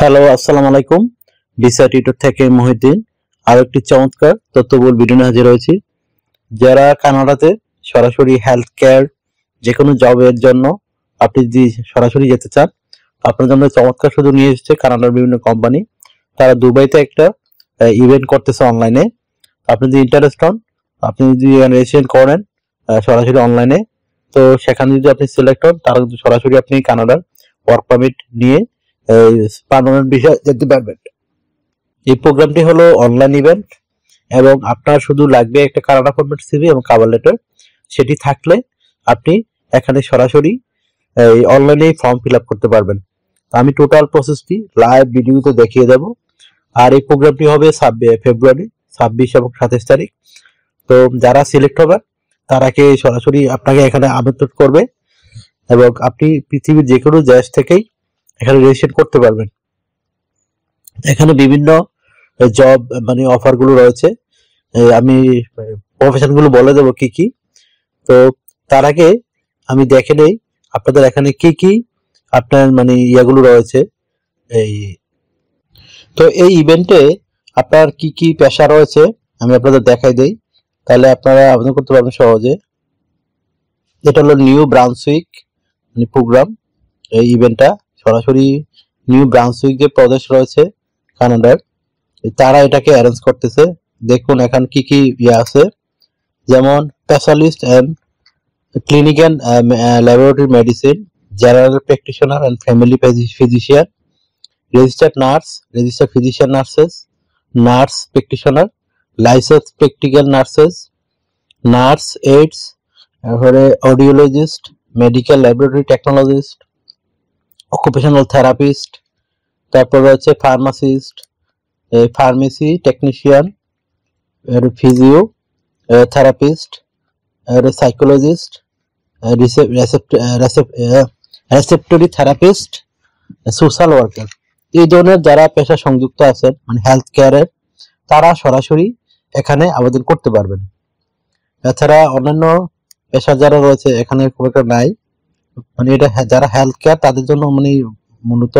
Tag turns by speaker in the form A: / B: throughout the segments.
A: hello আসসালামু আলাইকুম বিসা tutor থেকে মহিউদ্দিন আর একটি চমৎকার তথ্যবুল ভিডিও হাজির হয়েছি যারা কানাডাতে সরাসরি হেলথ কেয়ার যে কোনো জবের জন্য আপনি যদি সরাসরি যেতে চান আপনার জন্য চমৎকার শুধু নিয়ে এসেছে কানাডার বিভিন্ন কোম্পানি তারা দুবাইতে একটা ইভেন্ট করতেছে অনলাইনে আপনি যদি ইন্টারেস্ট হন আপনি যদি রেজিস্ট্রেশন করেন সরাসরি অনলাইনে তো সেখানে যদি আপনি সিলেক্ট হন তারা সরাসরি আপনি কানাডার ওয়ার্ক পারমিট নিয়ে এই পার্মানেন্ট ভিসা যেতে পারবেন এই প্রোগ্রামটি হলো অনলাইন ইভেন্ট এবং আপনার শুধু লাগবে একটা কানাডা ফর্মেট সিভি এবং কাভার লেটার সেটি থাকলে আপনি এখানে সরাসরি এই অনলাইনে ফর্ম ফিল আপ করতে পারবেন আমি টোটাল প্রসেসটি লাইভ ভিডিওতে দেখিয়ে দেব আর এই প্রোগ্রামটি হবে ছাব্বিশ ফেব্রুয়ারি ছাব্বিশ এবং সাতাশ তারিখ তো যারা সিলেক্ট হবেন তারাকে সরাসরি আপনাকে এখানে আমন্ত্রণ করবে এবং আপনি পৃথিবীর যে কোনো দেশ থেকেই এখানে রেজিস্ট্রেট করতে পারবেন এখানে বিভিন্ন জব মানে অফারগুলো রয়েছে আমি প্রফেশনগুলো বলে দেবো কি কি তো তার আগে আমি দেখে নেই আপনাদের এখানে কি কি আপনার মানে ইয়াগুলো রয়েছে এই তো এই ইভেন্টে আপনার কি কি পেশা রয়েছে আমি আপনাদের দেখাই দেই তাহলে আপনারা আবেদন করতে পারবেন সহজে এটা হলো নিউ ব্রান্সউইক প্রোগ্রাম এই ইভেন্টটা সরাসরি নিউ ব্রাউন্সুইকে প্রদেশ রয়েছে কানাডার তারা এটাকে অ্যারেঞ্জ করতেছে দেখুন এখন কি কি ইয়ে আছে যেমন specialist and clinician laboratory medicine general practitioner and family physician registered nurse registered physician nurses nurse practitioner license practical nurses nurse aides তারপরে audiologist medical laboratory technologist occupational therapist তারপর রয়েছে pharmacist pharmacy technician physiotherapist psychologist respiratory therapist social worker এই ধরনের যারা পেশা সংযুক্ত আছেন মানে হেলথ কেয়ারের তারা সরাসরি এখানে আবেদন করতে পারবেন এছাড়া অন্যান্য পেশা যারা রয়েছে এখানে খুব একটা নাই মানে এটা যারা হেলথ কেয়ার তাদের জন্য মানে মূলত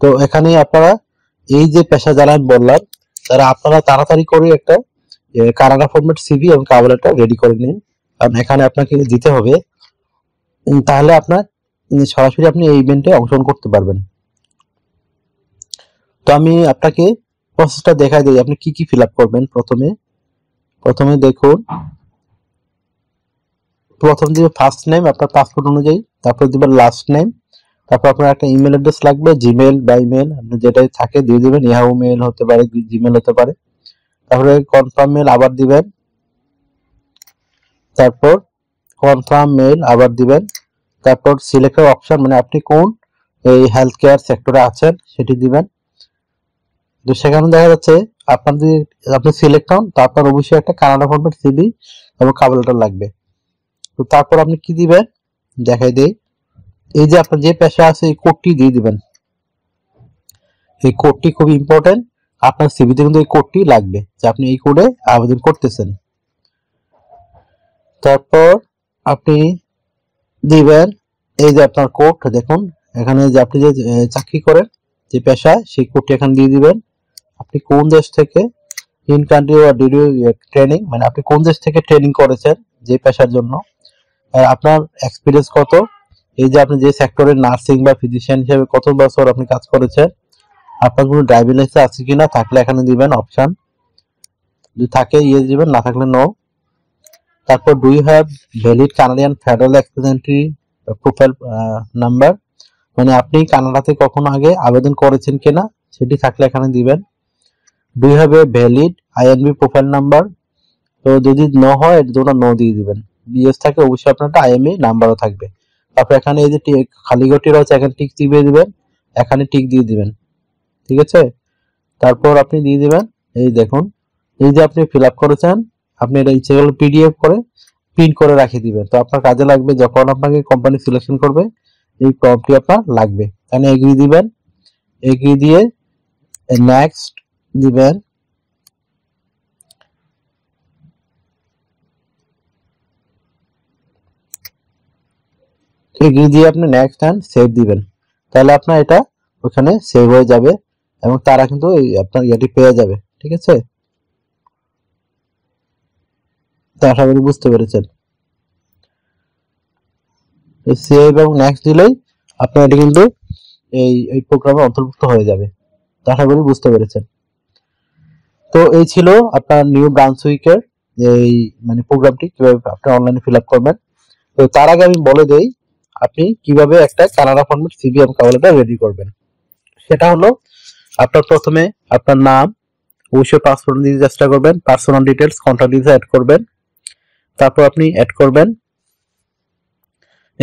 A: তো এখানে আপনারা এই যে পেশা যারা আমি বললাম তারা আপনারা তাড়াতাড়ি করে একটা কানাডা ফরম্যাট সিভি এবং একটা রেডি করে নিন কারণ এখানে আপনাকে দিতে হবে তাহলে আপনার সরাসরি আপনি এই ইভেন্টে অংশগ্রহণ করতে পারবেন তো আমি আপনাকে প্রসেসটা দেখাই দিই আপনি কি কি ফিল করবেন প্রথমে প্রথমে দেখুন প্রথম দিবে ফার্স্ট নেম আপনার পাসপোর্ট অনুযায়ী তারপর দিবে লাস্ট নেম তারপর আপনার একটা ইমেল অ্যাড্রেস লাগবে জিমেল বা ইমেল আপনি যেটাই থাকে দিয়ে দেবেন ইয়াহু মেল হতে পারে জিমেল হতে পারে তারপরে কনফার্ম মেল আবার দিবেন তারপর কনফার্ম মেল আবার দিবেন তারপর সিলেক্টের অপশন মানে আপনি কোন এই হেলথ কেয়ার সেক্টরে আছেন সেটি দিবেন তো সেখানে দেখা যাচ্ছে আপনার যদি আপনি সিলেক্ট হন তারপর অবশ্যই একটা কানাডা ফর্মের সিবি এবং কাবল লাগবে তো তারপর আপনি কি দিবেন দেখাই দিই এই যে আপনার যে পেশা আছে এই কোডটি দিয়ে দিবেন এই কোডটি খুব ইম্পর্টেন্ট আপনার সিভিতে কিন্তু এই কোডটি লাগবে যে আপনি এই কোডে আবেদন করতেছেন তারপর আপনি দিবেন এই যে আপনার কোড দেখুন এখানে যে আপনি যে চাকরি করেন যে পেশা সেই কোডটি এখানে দিয়ে দিবেন আপনি কোন দেশ থেকে ইন কান্ট্রি ট্রেনিং মানে আপনি কোন দেশ থেকে ট্রেনিং করেছেন যে পেশার জন্য আর আপনার এক্সপিরিয়েন্স কত এই যে আপনি যে সেক্টরে নার্সিং বা ফিজিশিয়ান হিসেবে কত বছর আপনি কাজ করেছেন আপনার কোনো ড্রাইভিং লাইসেন্স আছে কি না থাকলে এখানে দিবেন অপশান যদি থাকে ইয়ে দিবেন না থাকলে নো তারপর do you have valid Canadian federal express entry profile number মানে আপনি কানাডাতে কখনো আগে আবেদন করেছেন কিনা সেটি থাকলে এখানে দিবেন do have a valid INB profile number তো যদি ন হয় এটা দুটো নো দিয়ে দিবেন বিএস থাকে অবশ্যই একটা আইএমই নাম্বারও e থাকবে তারপর এখানে এই যে খালি ঘরটি রয়েছে এখানে টিক দিয়ে দিবেন এখানে টিক দিয়ে দিবেন ঠিক আছে তারপর আপনি দিয়ে দিবেন এই দেখুন এই যে আপনি ফিল করেছেন আপনি এটা ইচ্ছে করলে পিডিএফ করে প্রিন্ট করে রাখে দিবেন তো আপনার কাজে লাগবে যখন আপনাকে কোম্পানি সিলেকশন করবে এই ফর্মটি আপনার লাগবে এখানে এগ্রি দিবেন এগ্রি দিয়ে নেক্সট দিবেন এগিয়ে দিয়ে আপনি নেক্সট হ্যান্ড সেভ দিবেন তাহলে আপনার এটা ওখানে সেভ হয়ে যাবে এবং তারা কিন্তু আপনার ইয়েটি পেয়ে যাবে ঠিক আছে তো আশা করি বুঝতে পেরেছেন সেভ এবং নেক্সট দিলেই আপনার এটি কিন্তু এই এই প্রোগ্রামে অন্তর্ভুক্ত হয়ে যাবে তো আশা করি বুঝতে পেরেছেন তো এই ছিল আপনার নিউ ব্রাঞ্চ উইকের এই মানে প্রোগ্রামটি কিভাবে আপনার অনলাইনে ফিল আপ করবেন তো তার আগে আমি বলে দেই আপনি কিভাবে একটা কানাডা ফর্মেট সিবিএম কাওয়ালাটা রেডি করবেন সেটা হলো আপনার প্রথমে আপনার নাম অবশ্যই পাসপোর্ট দিয়ে চেষ্টা করবেন personal details contact details add করবেন তারপর আপনি অ্যাড করবেন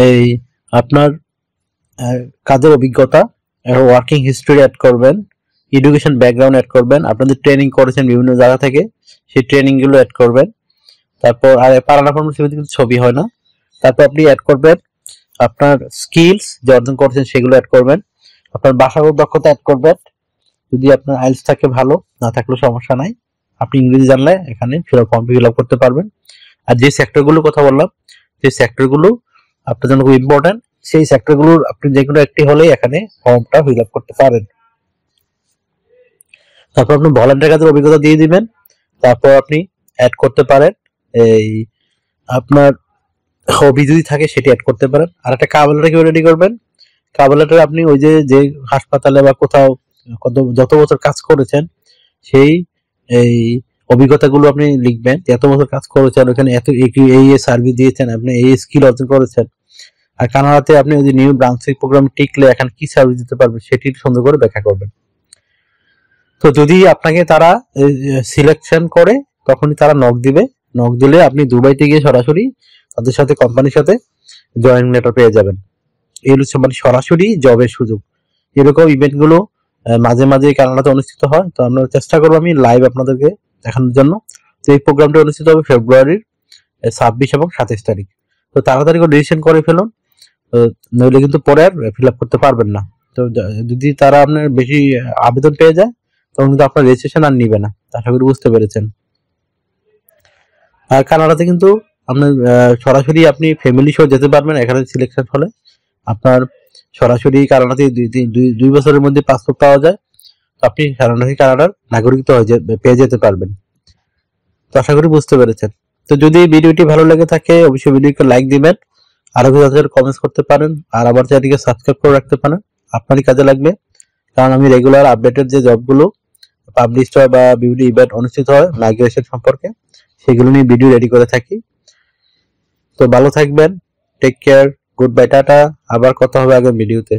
A: এই আপনার কাজের অভিজ্ঞতা ওয়ার্কিং হিস্ট্রি অ্যাড করবেন এডুকেশন ব্যাকগ্রাউন্ড অ্যাড করবেন আপনাদের ট্রেনিং করেছেন বিভিন্ন জায়গা থেকে সেই ট্রেনিংগুলো অ্যাড করবেন তারপর আর পারানা ফর্মের কিন্তু ছবি হয় না তারপর আপনি অ্যাড করবেন আপনার স্কিলস যে অর্জন করছেন সেগুলো অ্যাড করবেন আপনার ভাষাগত দক্ষতা অ্যাড করবেন যদি আপনার আইলস থাকে ভালো না থাকলেও সমস্যা নাই আপনি ইংরেজি জানলে এখানে ফিল ফর্ম ফিল আপ করতে পারবেন আর যে সেক্টরগুলো কথা বললাম যে সেক্টরগুলো আপনার জন্য খুব ইম্পর্টেন্ট সেই সেক্টরগুলোর আপনি যে কোনো একটি হলেই এখানে ফর্মটা ফিল আপ করতে পারেন তারপর আপনি ভলান্টিয়ার কাজের অভিজ্ঞতা দিয়ে দিবেন তারপর আপনি অ্যাড করতে পারেন এই আপনার হবি যদি থাকে সেটি অ্যাড করতে পারেন আর একটা কাভার কিভাবে রেডি করবেন কাভার আপনি ওই যে যে হাসপাতালে বা কোথাও কত যত বছর কাজ করেছেন সেই এই অভিজ্ঞতাগুলো আপনি লিখবেন এত বছর কাজ করেছেন ওখানে এত এই সার্ভিস দিয়েছেন আপনি এই স্কিল অর্জন করেছেন আর কানাডাতে আপনি ওই যে নিউ ব্রাঞ্চের প্রোগ্রাম টিকলে এখন কি সার্ভিস দিতে পারবেন সেটি সুন্দর করে ব্যাখ্যা করবেন তো যদি আপনাকে তারা সিলেকশন করে তখনই তারা নক দিবে নক দিলে আপনি দুবাইতে গিয়ে সরাসরি তাদের সাথে কোম্পানির সাথে জয়েন লেটার পেয়ে যাবেন এগুলো হচ্ছে মানে সরাসরি জবের সুযোগ এরকম ইভেন্টগুলো মাঝে মাঝে কানাডাতে অনুষ্ঠিত হয় তো আমরা চেষ্টা করবো আমি লাইভ আপনাদেরকে দেখানোর জন্য তো এই প্রোগ্রামটা অনুষ্ঠিত হবে ফেব্রুয়ারির ছাব্বিশ এবং সাতাশ তারিখ তো তাড়াতাড়ি করে ডিসিশন করে ফেলুন নইলে কিন্তু পরে আর ফিল আপ করতে পারবেন না তো যদি তারা আপনার বেশি আবেদন পেয়ে যায় তখন কিন্তু আপনার রেজিস্ট্রেশন আর নিবে না আশা করি বুঝতে পেরেছেন আর কানাডাতে কিন্তু আপনার সরাসরি আপনি ফ্যামিলি সহ যেতে পারবেন এখানে সিলেকশন হলে আপনার সরাসরি কানাডাতে দুই দুই বছরের মধ্যে পাসপোর্ট পাওয়া যায় তো আপনি সরাসরি কানাডার নাগরিকত্ব পেয়ে যেতে পারবেন তো আশা করি বুঝতে পেরেছেন তো যদি ভিডিওটি ভালো লেগে থাকে অবশ্যই ভিডিওকে লাইক দিবেন আরও কিছু কমেন্টস করতে পারেন আর আমার চ্যানেলকে সাবস্ক্রাইব করে রাখতে পারেন আপনারই কাজে লাগবে কারণ আমি রেগুলার আপডেটেড যে জবগুলো পাবলিশ হয় বা বিভিন্ন ইভেন্ট অনুষ্ঠিত হয় মাইগ্রেশন সম্পর্কে সেগুলো নিয়ে ভিডিও রেডি করে থাকি তো ভালো থাকবেন take care good bye tata আবার কথা হবে আগের ভিডিওতে